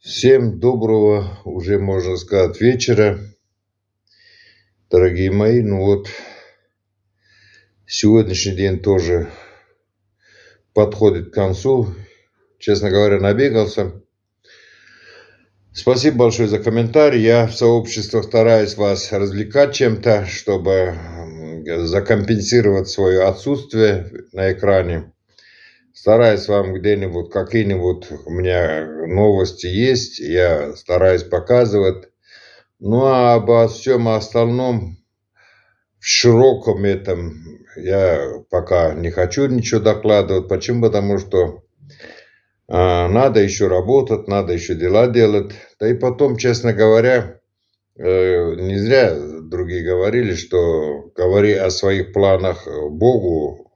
Всем доброго, уже можно сказать, вечера. Дорогие мои, ну вот, сегодняшний день тоже подходит к концу. Честно говоря, набегался. Спасибо большое за комментарий. Я в сообществе стараюсь вас развлекать чем-то, чтобы закомпенсировать свое отсутствие на экране. Стараюсь вам где-нибудь, какие-нибудь у меня новости есть, я стараюсь показывать. Ну, а обо всем остальном, в широком этом, я пока не хочу ничего докладывать. Почему? Потому что а, надо еще работать, надо еще дела делать. Да и потом, честно говоря, э, не зря другие говорили, что говори о своих планах Богу,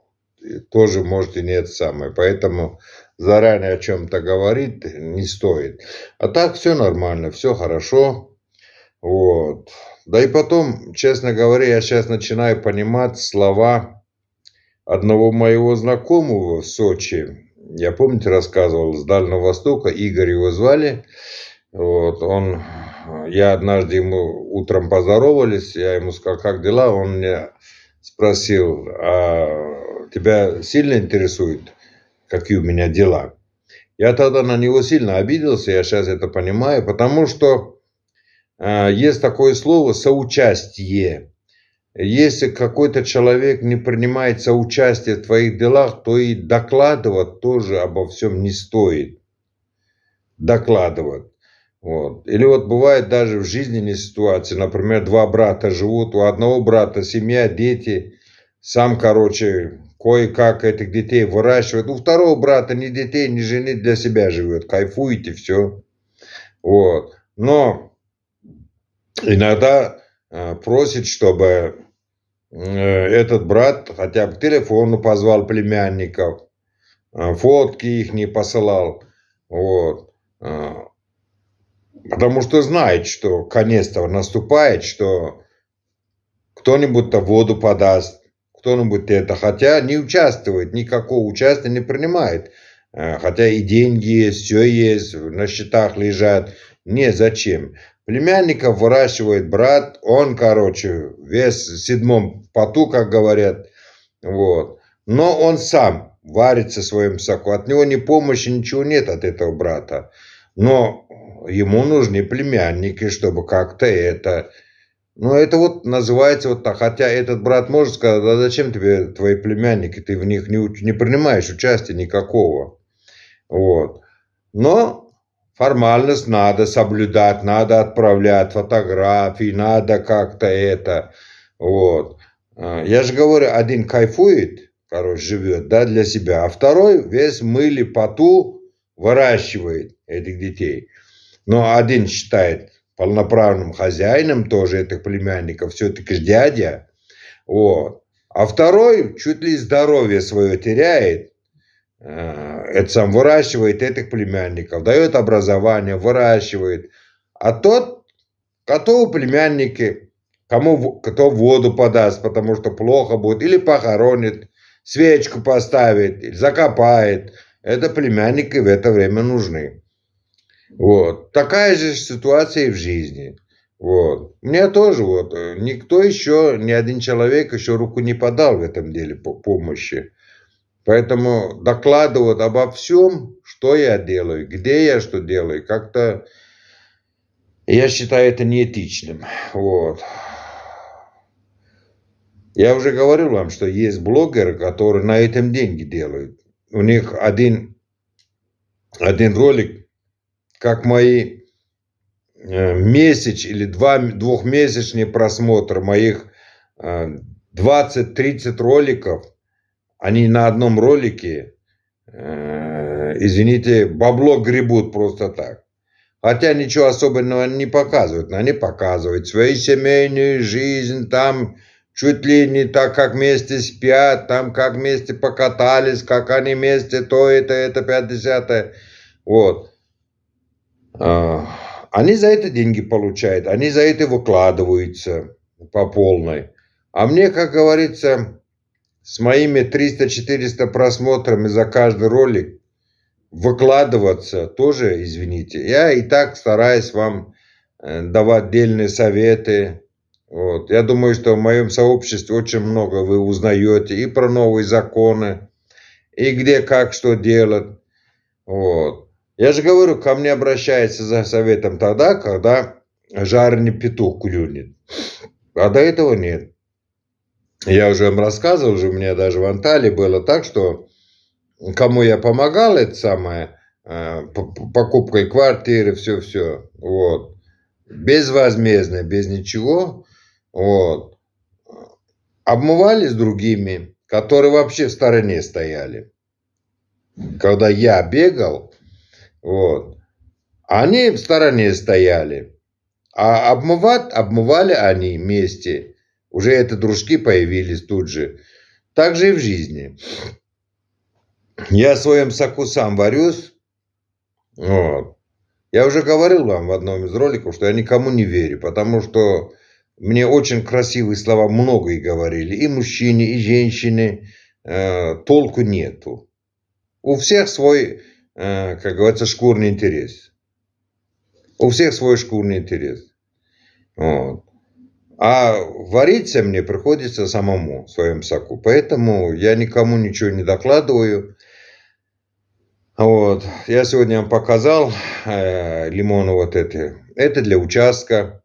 тоже может и не это самое. Поэтому заранее о чем-то говорить не стоит. А так все нормально, все хорошо. Вот. Да и потом, честно говоря, я сейчас начинаю понимать слова одного моего знакомого в Сочи. Я, помните, рассказывал, с Дальнего Востока, Игорь его звали. Вот, он, я однажды ему утром поздоровались, я ему сказал, как дела, он мне спросил, а тебя сильно интересует, какие у меня дела? Я тогда на него сильно обиделся, я сейчас это понимаю, потому что э, есть такое слово соучастие. Если какой-то человек не принимает соучастие в твоих делах, то и докладывать тоже обо всем не стоит. Докладывать. Вот. Или вот бывает даже в жизненной ситуации, например, два брата живут, у одного брата семья, дети, сам, короче, кое-как этих детей выращивает. У ну, второго брата ни детей, ни жены для себя живет. кайфуете все. Вот. Но иногда э, просит, чтобы э, этот брат хотя бы телефону позвал племянников, э, фотки их не посылал. Вот. Э, потому что знает, что конец-то наступает, что кто-нибудь-то воду подаст, кто-нибудь это, хотя не участвует, никакого участия не принимает. Э, хотя и деньги есть, все есть, на счетах лежат. Не, зачем? Племянника выращивает брат, он, короче, весь в седьмом поту, как говорят. Вот. Но он сам варится своим своем соку. От него ни помощи, ничего нет от этого брата. Но ему нужны племянники, чтобы как-то это ну, это вот называется вот так. Хотя этот брат может сказать, да зачем тебе твои племянники, ты в них не, не принимаешь участия никакого. Вот. Но формальность надо соблюдать, надо отправлять фотографии, надо как-то это. Вот. А, я же говорю, один кайфует, короче, живет, да, для себя, а второй весь мыли поту выращивает этих детей. Но один считает, полноправным хозяином тоже этих племянников, все-таки дядя. Вот. А второй чуть ли здоровье свое теряет, э, это сам выращивает этих племянников, дает образование, выращивает. А тот, котову племянники, кому кто воду подаст, потому что плохо будет, или похоронит, свечку поставит, закопает, это племянники в это время нужны. Вот. Такая же ситуация и в жизни. Вот. Мне тоже вот э, никто еще, ни один человек еще руку не подал в этом деле по помощи. Поэтому докладывают обо всем, что я делаю, где я что делаю, как-то я считаю это неэтичным. Вот. Я уже говорил вам, что есть блогеры, которые на этом деньги делают. У них один, один ролик как мои э, месяц или два, двухмесячные просмотры моих 20-30 э, роликов, они на одном ролике, э, извините, бабло гребут просто так. Хотя ничего особенного не показывают, но они показывают свою семейную жизнь, там чуть ли не так, как вместе спят, там как вместе покатались, как они вместе то, это, это, пятьдесятое. Вот. А, они за это деньги получают, они за это выкладываются по полной. А мне, как говорится, с моими 300-400 просмотрами за каждый ролик выкладываться тоже, извините. Я и так стараюсь вам э, давать отдельные советы. Вот. Я думаю, что в моем сообществе очень много вы узнаете и про новые законы, и где как что делать. Вот. Я же говорю, ко мне обращается за советом тогда, когда жареный петух клюнет. А до этого нет. Я уже вам рассказывал, уже у меня даже в Анталии было так, что кому я помогал, это самое, э, покупкой квартиры, все-все, вот. Безвозмездно, без ничего, вот. Обмывались другими, которые вообще в стороне стояли. Когда я бегал, вот. Они в стороне стояли. А обмывать, обмывали они вместе. Уже это дружки появились тут же. Так же и в жизни. Я в своем соку сам варюсь. Вот. Я уже говорил вам в одном из роликов, что я никому не верю, потому что мне очень красивые слова многие говорили. И мужчины, и женщины. Э, толку нету. У всех свой Э, как говорится, шкурный интерес. У всех свой шкурный интерес. Вот. А вариться мне приходится самому в своем соку. Поэтому я никому ничего не докладываю. Вот. Я сегодня вам показал э, лимоны вот эти. Это для участка.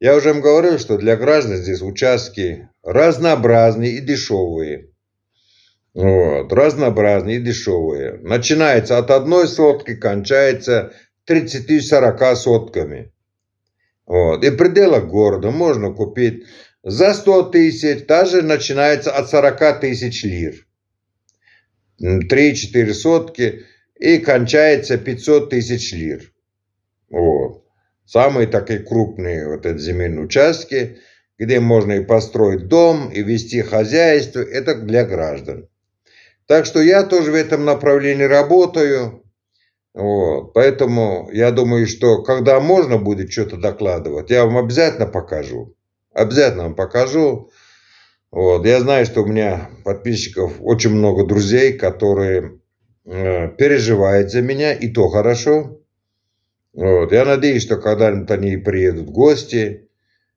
Я уже вам говорил, что для граждан здесь участки разнообразные и дешевые. Вот. Разнообразные и дешевые. Начинается от одной сотки, кончается 30-40 сотками. Вот. И в города можно купить за 100 тысяч, даже начинается от 40 тысяч лир. 3-4 сотки и кончается 500 тысяч лир. Вот. Самые такие крупные вот эти земельные участки, где можно и построить дом, и вести хозяйство, это для граждан. Так что я тоже в этом направлении работаю. Вот. Поэтому я думаю, что когда можно будет что-то докладывать, я вам обязательно покажу. Обязательно вам покажу. Вот. Я знаю, что у меня подписчиков очень много друзей, которые э, переживают за меня, и то хорошо. Вот. Я надеюсь, что когда-нибудь они приедут в гости.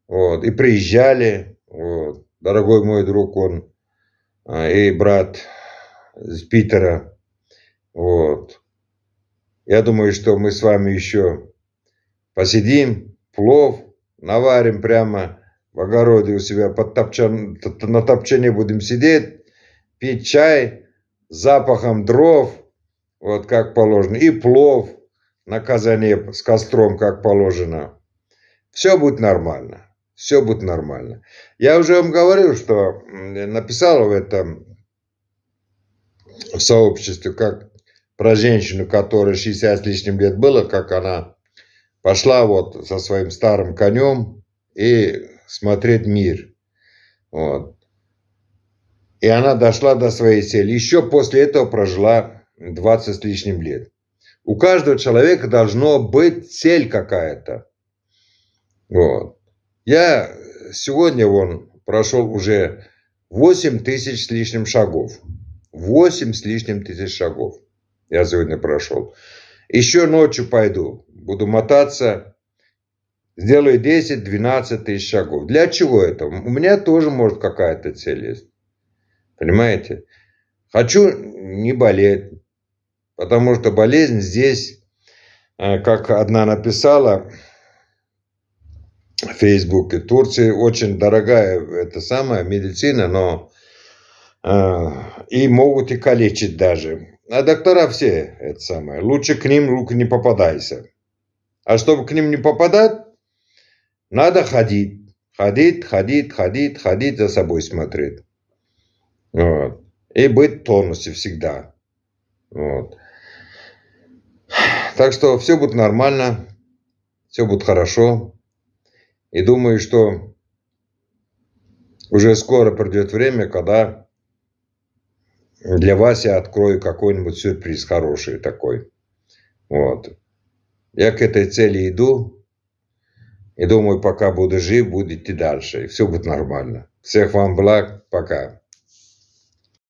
Вот. И приезжали. Вот. Дорогой мой друг, он э, и брат с Питера. Вот. Я думаю, что мы с вами еще посидим, плов наварим прямо в огороде у себя, под топчан, на топчане будем сидеть, пить чай с запахом дров, вот как положено, и плов на казане с костром, как положено. Все будет нормально все будет нормально. Я уже вам говорил, что написал в этом в сообществе, как про женщину, которая 60 с лишним лет было, как она пошла вот со своим старым конем и смотреть мир. Вот. И она дошла до своей цели. Еще после этого прожила 20 с лишним лет. У каждого человека должно быть цель какая-то. Вот. Я сегодня вон прошел уже 8 тысяч с лишним шагов. Восемь с лишним тысяч шагов я сегодня прошел. Еще ночью пойду, буду мотаться, сделаю 10-12 тысяч шагов. Для чего это? У меня тоже, может, какая-то цель есть. Понимаете? Хочу не болеть, потому что болезнь здесь, э, как одна написала в Фейсбуке, Турции очень дорогая это самая медицина, но а, и могут и калечить даже. А доктора все это самое. Лучше к ним рук не попадайся. А чтобы к ним не попадать, надо ходить. Ходить, ходить, ходить, ходить, за собой смотреть. Вот. И быть в тонусе всегда. Вот. Так что все будет нормально, все будет хорошо. И думаю, что уже скоро придет время, когда для вас я открою какой-нибудь сюрприз хороший такой. Вот. Я к этой цели иду. И думаю, пока буду жив, будете дальше. И все будет нормально. Всех вам благ. Пока.